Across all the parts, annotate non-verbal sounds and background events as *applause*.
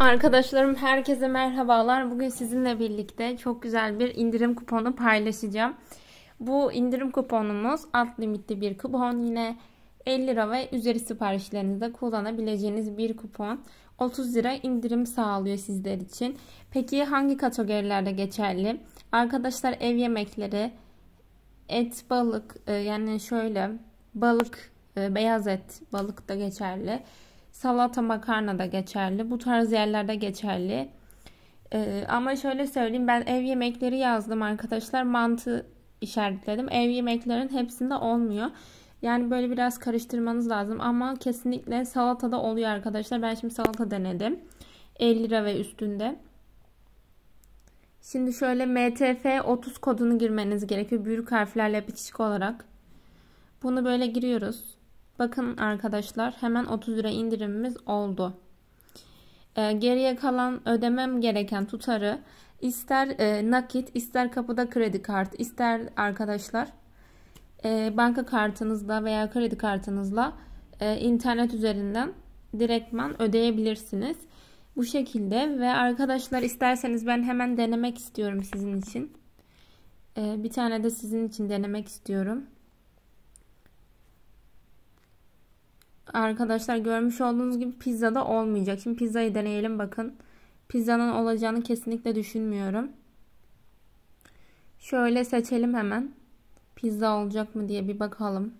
Arkadaşlarım herkese merhabalar. Bugün sizinle birlikte çok güzel bir indirim kuponu paylaşacağım. Bu indirim kuponumuz alt limitli bir kupon. Yine 50 lira ve üzeri siparişlerinizde kullanabileceğiniz bir kupon. 30 lira indirim sağlıyor sizler için. Peki hangi kategorilerde geçerli? Arkadaşlar ev yemekleri, et, balık e, yani şöyle balık, e, beyaz et, balık da geçerli salata makarna da geçerli. Bu tarz yerlerde geçerli. Ee, ama şöyle söyleyeyim ben ev yemekleri yazdım arkadaşlar. Mantı işaretledim. Ev yemeklerin hepsinde olmuyor. Yani böyle biraz karıştırmanız lazım. Ama kesinlikle salatada oluyor arkadaşlar. Ben şimdi salata denedim. 50 lira ve üstünde. Şimdi şöyle MTF 30 kodunu girmeniz gerekiyor. Büyük harflerle bitişik olarak. Bunu böyle giriyoruz. Bakın arkadaşlar hemen 30 lira indirimimiz oldu. E, geriye kalan ödemem gereken tutarı ister e, nakit ister kapıda kredi kartı ister arkadaşlar e, banka kartınızla veya kredi kartınızla e, internet üzerinden direktman ödeyebilirsiniz. Bu şekilde ve arkadaşlar isterseniz ben hemen denemek istiyorum sizin için. E, bir tane de sizin için denemek istiyorum. arkadaşlar görmüş olduğunuz gibi pizzada olmayacak. Şimdi pizzayı deneyelim bakın. Pizzanın olacağını kesinlikle düşünmüyorum. Şöyle seçelim hemen. Pizza olacak mı diye bir bakalım.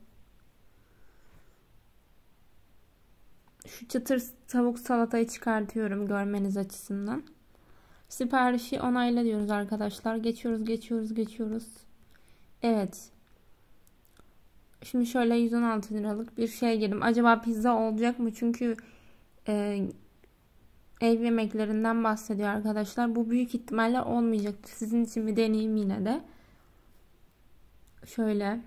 Şu çıtır tavuk salatayı çıkartıyorum görmeniz açısından. Siparişi onayla diyoruz arkadaşlar. Geçiyoruz, geçiyoruz, geçiyoruz. Evet. Şimdi şöyle 116 liralık bir şey yedim. Acaba pizza olacak mı? Çünkü e, ev yemeklerinden bahsediyor arkadaşlar. Bu büyük ihtimalle olmayacaktır. Sizin için bir deneyim yine de. Şöyle.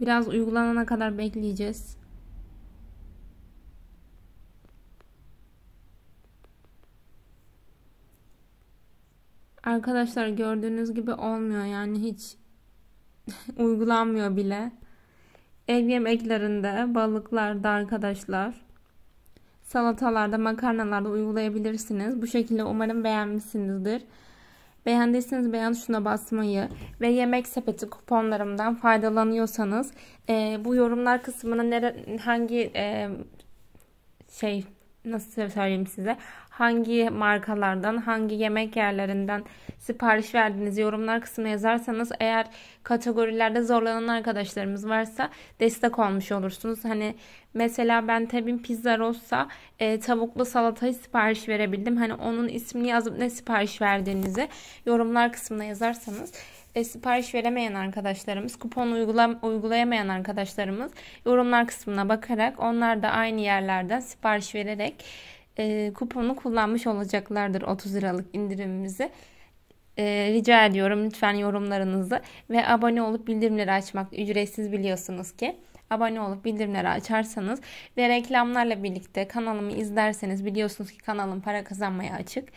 Biraz uygulanana kadar bekleyeceğiz. Arkadaşlar gördüğünüz gibi olmuyor. Yani hiç *laughs* uygulanmıyor bile. Ev yemeklerinde, balıklarda arkadaşlar, salatalarda, makarnalarda uygulayabilirsiniz. Bu şekilde umarım beğenmişsinizdir. Beğendiyseniz beğen tuşuna basmayı ve yemek sepeti kuponlarımdan faydalanıyorsanız e, bu yorumlar kısmına nere, hangi e, şey nasıl söyleyeyim size hangi markalardan, hangi yemek yerlerinden sipariş verdiğinizi yorumlar kısmına yazarsanız eğer kategorilerde zorlanan arkadaşlarımız varsa destek olmuş olursunuz. Hani mesela ben tabii Pizza olsa e, tavuklu salatayı sipariş verebildim. Hani onun ismini yazıp ne sipariş verdiğinizi yorumlar kısmına yazarsanız e, sipariş veremeyen arkadaşlarımız, kupon uygula, uygulayamayan arkadaşlarımız yorumlar kısmına bakarak onlar da aynı yerlerden sipariş vererek e, kuponu kullanmış olacaklardır 30 liralık indirimimizi. E, rica ediyorum lütfen yorumlarınızı ve abone olup bildirimleri açmak ücretsiz biliyorsunuz ki. Abone olup bildirimleri açarsanız ve reklamlarla birlikte kanalımı izlerseniz biliyorsunuz ki kanalım para kazanmaya açık.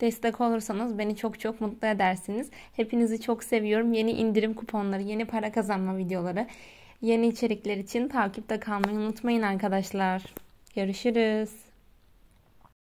Destek olursanız beni çok çok mutlu edersiniz. Hepinizi çok seviyorum. Yeni indirim kuponları, yeni para kazanma videoları, yeni içerikler için takipte kalmayı unutmayın arkadaşlar. Görüşürüz.